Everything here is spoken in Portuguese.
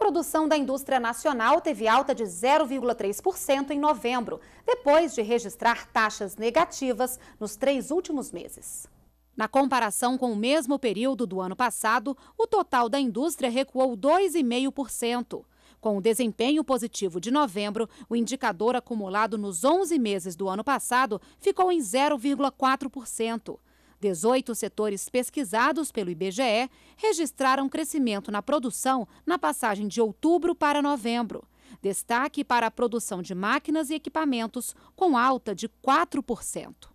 produção da indústria nacional teve alta de 0,3% em novembro, depois de registrar taxas negativas nos três últimos meses. Na comparação com o mesmo período do ano passado, o total da indústria recuou 2,5%. Com o desempenho positivo de novembro, o indicador acumulado nos 11 meses do ano passado ficou em 0,4%. 18 setores pesquisados pelo IBGE registraram crescimento na produção na passagem de outubro para novembro. Destaque para a produção de máquinas e equipamentos, com alta de 4%.